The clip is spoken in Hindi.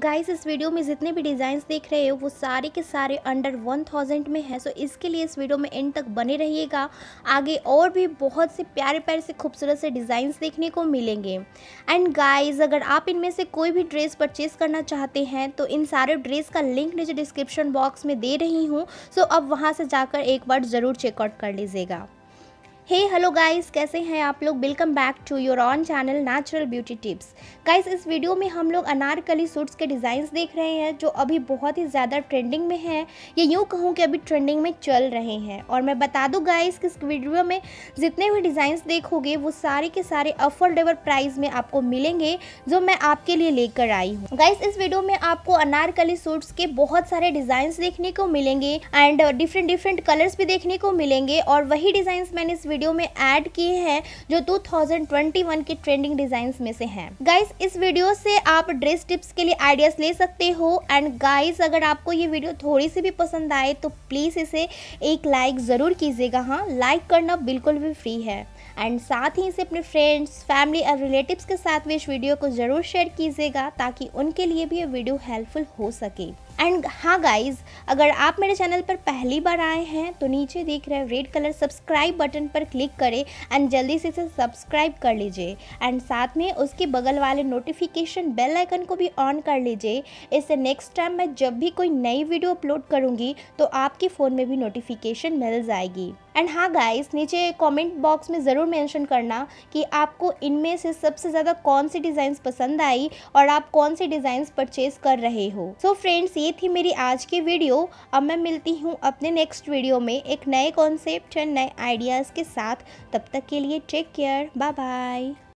गाइस इस वीडियो में जितने भी डिज़ाइंस देख रहे हो वो सारे के सारे अंडर वन थाउजेंड में है सो इसके लिए इस वीडियो में एंड तक बने रहिएगा आगे और भी बहुत से प्यारे प्यारे से खूबसूरत से डिज़ाइंस देखने को मिलेंगे एंड गाइस अगर आप इनमें से कोई भी ड्रेस परचेज़ करना चाहते हैं तो इन सारे ड्रेस का लिंक नीचे डिस्क्रिप्शन बॉक्स में दे रही हूँ सो अब वहाँ से जाकर एक बार ज़रूर चेकआउट कर लीजिएगा हे हेलो गाइस कैसे हैं आप लोग welcome back to your own channel natural beauty tips guys इस वीडियो में हम लोग अनारकली सूट्स के डिज़ाइंस देख रहे हैं जो अभी बहुत ही ज़्यादा ट्रेंडिंग में हैं ये यूँ कहूँ कि अभी ट्रेंडिंग में चल रहे हैं और मैं बता दूँ गाइस कि इस वीडियो में जितने भी डिज़ाइंस देखोगे वो सारे के सारे अफोर्डेबल प्राइस में आपको मिलेंगे जो मैं आपके लिए लेकर आई हूँ गाइस इस वीडियो में आपको अनारकली सूट्स के बहुत सारे डिज़ाइंस देखने को मिलेंगे एंड डिफरेंट डिफरेंट कलर्स भी देखने को मिलेंगे और वही डिज़ाइंस मैंने इस वीडियो में ऐड किए हैं जो 2021 के ट्रेंडिंग डिजाइन में से हैं गाइस इस वीडियो से आप ड्रेस टिप्स के लिए आइडियाज ले सकते हो एंड गाइस अगर आपको ये वीडियो थोड़ी सी भी पसंद आए तो प्लीज़ इसे एक लाइक ज़रूर कीजिएगा हाँ लाइक करना बिल्कुल भी फ्री है एंड साथ ही इसे अपने फ्रेंड्स फैमिली और रिलेटिव्स के साथ भी इस वीडियो को ज़रूर शेयर कीजिएगा ताकि उनके लिए भी ये वीडियो हेल्पफुल हो सके एंड हाँ गाइज़ अगर आप मेरे चैनल पर पहली बार आए हैं तो नीचे देख रहे रेड कलर सब्सक्राइब बटन पर क्लिक करें एंड जल्दी से इसे सब्सक्राइब कर लीजिए एंड साथ में उसके बगल वाले नोटिफिकेशन बेल आइकन को भी ऑन कर लीजिए इससे नेक्स्ट टाइम मैं जब भी कोई नई वीडियो अपलोड करूँगी तो आपके फ़ोन में भी नोटिफिकेशन मिल जाएगी एंड हाँ गाइस नीचे कमेंट बॉक्स में ज़रूर मेंशन करना कि आपको इनमें से सबसे ज़्यादा कौन सी डिज़ाइंस पसंद आई और आप कौन सी डिज़ाइंस परचेज कर रहे हो सो so फ्रेंड्स ये थी मेरी आज की वीडियो अब मैं मिलती हूँ अपने नेक्स्ट वीडियो में एक नए कॉन्सेप्ट नए आइडियाज़ के साथ तब तक के लिए टेक केयर बाय बाय